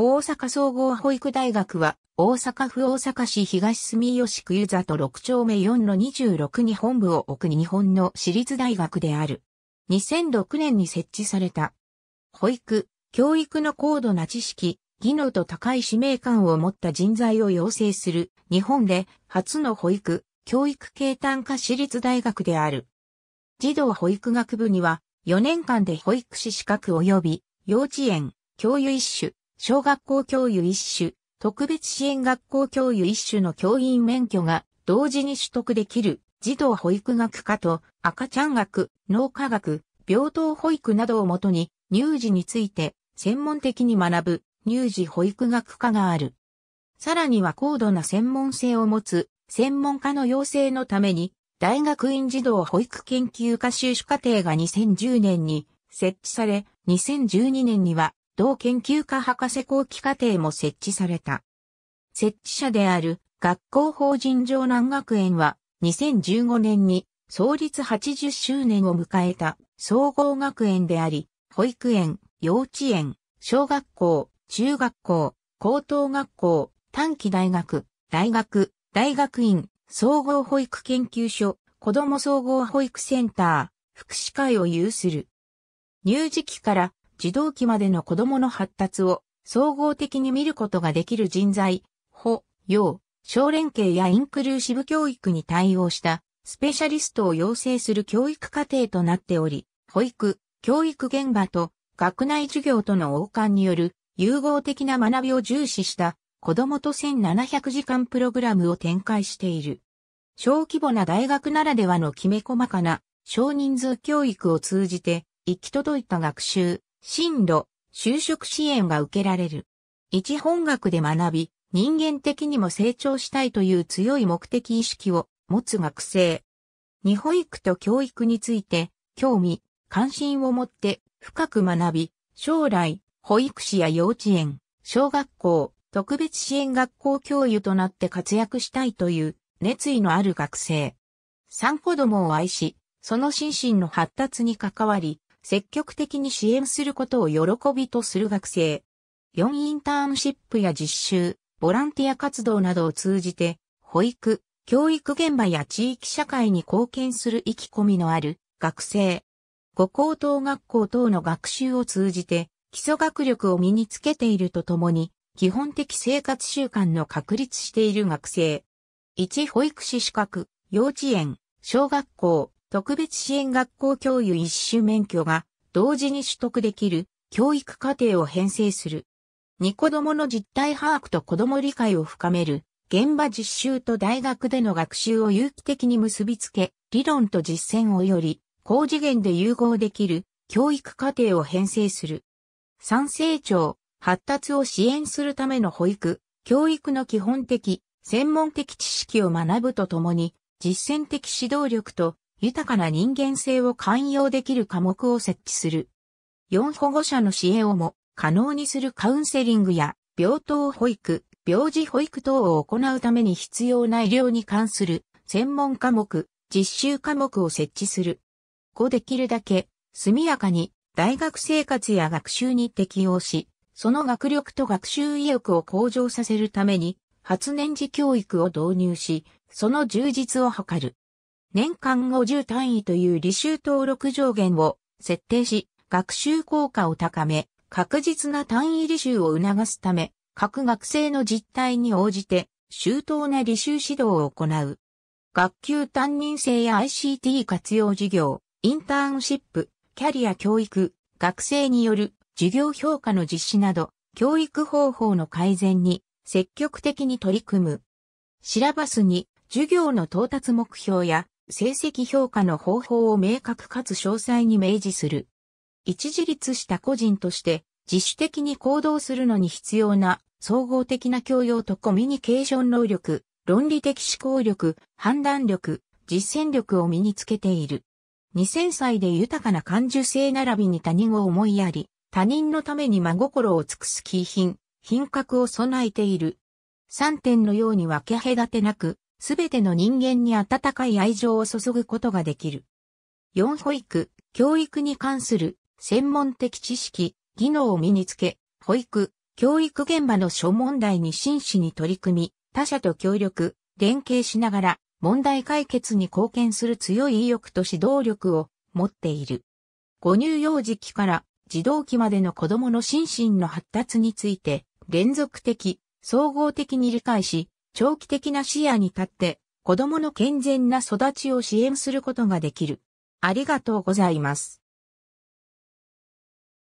大阪総合保育大学は、大阪府大阪市東住吉区湯里6丁目4の26に本部を置く日本の私立大学である。2006年に設置された。保育、教育の高度な知識、技能と高い使命感を持った人材を養成する、日本で初の保育、教育系単科私立大学である。児童保育学部には、4年間で保育士資格及び、幼稚園、教諭一種、小学校教諭一種、特別支援学校教諭一種の教員免許が同時に取得できる児童保育学科と赤ちゃん学、脳科学、病棟保育などをもとに乳児について専門的に学ぶ乳児保育学科がある。さらには高度な専門性を持つ専門家の養成のために大学院児童保育研究科修士課程が2010年に設置され、2012年には同研究科博士後期課程も設置された。設置者である学校法人城南学園は2015年に創立80周年を迎えた総合学園であり、保育園、幼稚園、小学校、中学校、高等学校、短期大学、大学、大学院、総合保育研究所、子ども総合保育センター、福祉会を有する。乳児期から児童期までの子供の発達を総合的に見ることができる人材、保、要、小連携やインクルーシブ教育に対応したスペシャリストを養成する教育課程となっており、保育、教育現場と学内授業との王冠による融合的な学びを重視した子供と1700時間プログラムを展開している。小規模な大学ならではのきめ細かな少人数教育を通じて行き届いた学習、進路、就職支援が受けられる。一本学で学び、人間的にも成長したいという強い目的意識を持つ学生。日保育と教育について、興味、関心を持って深く学び、将来、保育士や幼稚園、小学校、特別支援学校教諭となって活躍したいという熱意のある学生。三子供を愛し、その心身の発達に関わり、積極的に支援することを喜びとする学生。4インターンシップや実習、ボランティア活動などを通じて、保育、教育現場や地域社会に貢献する意気込みのある学生。五高等学校等の学習を通じて、基礎学力を身につけているとともに、基本的生活習慣の確立している学生。1保育士資格、幼稚園、小学校、特別支援学校教諭一種免許が同時に取得できる教育課程を編成する。二子供の実態把握と子供理解を深める、現場実習と大学での学習を有機的に結びつけ、理論と実践をより高次元で融合できる教育課程を編成する。三成長、発達を支援するための保育、教育の基本的、専門的知識を学ぶとともに、実践的指導力と豊かな人間性を寛容できる科目を設置する。4保護者の支援をも可能にするカウンセリングや病棟保育、病児保育等を行うために必要な医療に関する専門科目、実習科目を設置する。5できるだけ速やかに大学生活や学習に適応し、その学力と学習意欲を向上させるために、発年次教育を導入し、その充実を図る。年間50単位という履修登録上限を設定し、学習効果を高め、確実な単位履修を促すため、各学生の実態に応じて、周到な履修指導を行う。学級担任制や ICT 活用事業、インターンシップ、キャリア教育、学生による授業評価の実施など、教育方法の改善に積極的に取り組む。シラバスに授業の到達目標や成績評価の方法を明確かつ詳細に明示する。一自立した個人として自主的に行動するのに必要な総合的な教養とコミュニケーション能力、論理的思考力、判断力、実践力を身につけている。2000歳で豊かな感受性並びに他人を思いやり、他人のために真心を尽くす気品、品格を備えている。3点のように分け隔てなく、すべての人間に温かい愛情を注ぐことができる。4保育、教育に関する専門的知識、技能を身につけ、保育、教育現場の諸問題に真摯に取り組み、他者と協力、連携しながら問題解決に貢献する強い意欲と指導力を持っている。ご乳幼児期から児童期までの子供の心身の発達について連続的、総合的に理解し、長期的な視野に立って、子供の健全な育ちを支援することができる。ありがとうございます。